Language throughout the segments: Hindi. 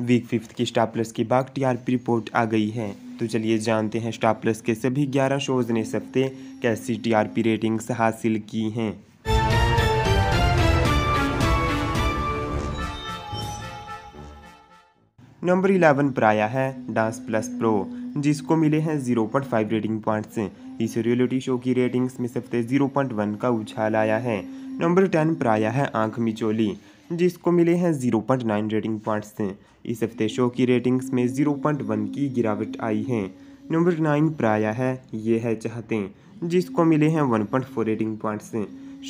वीक फिफ्थ की स्टार प्लस की बाग टीआरपी रिपोर्ट आ गई है तो चलिए जानते हैं स्टार प्लस के सभी 11 शोज ने सप्ते कैसी टीआरपी रेटिंग्स हासिल की हैं नंबर 11 पर आया है डांस प्लस प्रो जिसको मिले हैं 0.5 रेटिंग पॉइंट्स इस रियलिटी शो की रेटिंग्स में सप्ते 0.1 का उछाल आया है नंबर 10 पर आया है आंख मिचोली जिसको मिले हैं zero point nine rating points इस हफ्ते शो की रेटिंग्स में ज़ीरो पॉइंट वन की गिरावट आई है नंबर नाइन प्राया है ये है चाहते जिसको मिले हैं one point four rating points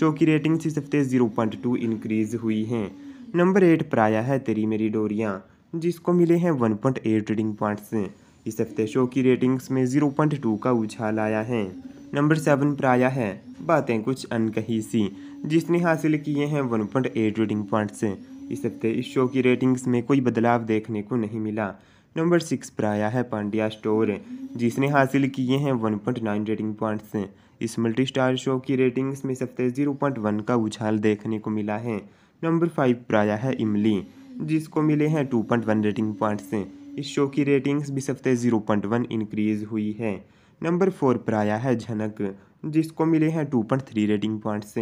show की रेटिंग्स इस हफ्ते ज़ीरो पॉइंट टू इनक्रीज़ हुई हैं नंबर एट प्राया है तेरी मेरी डोरियाँ जिसको मिले हैं one point eight rating points इस हफ्ते शो की रेटिंग्स में ज़ीरो पॉइंट टू का उछाल आया है नंबर सेवन प्राया है बातें कुछ अनकही सी जिसने हासिल किए हैं one point eight rating points इस हफ्ते इस शो की रेटिंग्स में कोई बदलाव देखने को नहीं मिला नंबर सिक्स पर आया है पांड्या स्टोर जिसने हासिल किए हैं one point nine rating points इस मल्टी स्टार शो की रेटिंग्स में सबसे जीरो पॉइंट वन का उछाल देखने को मिला है नंबर फाइव पर आया है इमली जिसको मिले हैं two point one rating points इस शो की रेटिंग्स भी सबसे जीरो पॉइंट वन इंक्रीज़ हुई है नंबर फोर पर आया है झनक जिसको मिले हैं two point three rating point से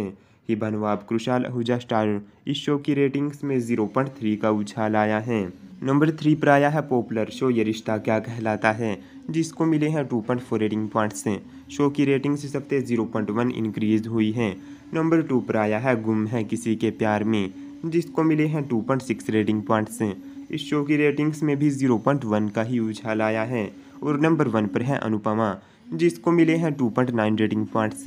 ही नवाब क्रुशाल आहूजा स्टार इस शो की रेटिंग्स में जीरो पॉइंट थ्री का उछाल आया है नंबर थ्री पर आया है पॉपुलर शो ये रिश्ता क्या कहलाता है जिसको मिले हैं two point four rating point से शो की रेटिंग्स इस हफ्ते जीरो पॉइंट वन इंक्रीज हुई है नंबर टू पर आया है गुम है किसी के प्यार में जिसको मिले हैं two point six rating point से इस शो की रेटिंग्स में भी जीरो पॉइंट वन का ही उछाल आया है और नंबर वन पर है अनुपमा जिसको मिले हैं two point nine rating points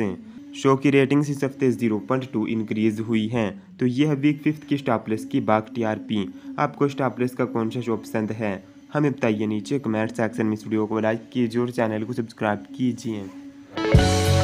show की रेटिंग इस हफ्ते जीरो पॉइंट टू इनक्रीज हुई है तो यह वीक फिफ्थ की स्टार प्लस की बाग टीआरपी आपको स्टार प्लस का कौन सा शो पसंद है हमें बताइए नीचे कमेंट सेक्शन में स्टूडियो को लाइक कीजिए और चैनल को सब्सक्राइब कीजिए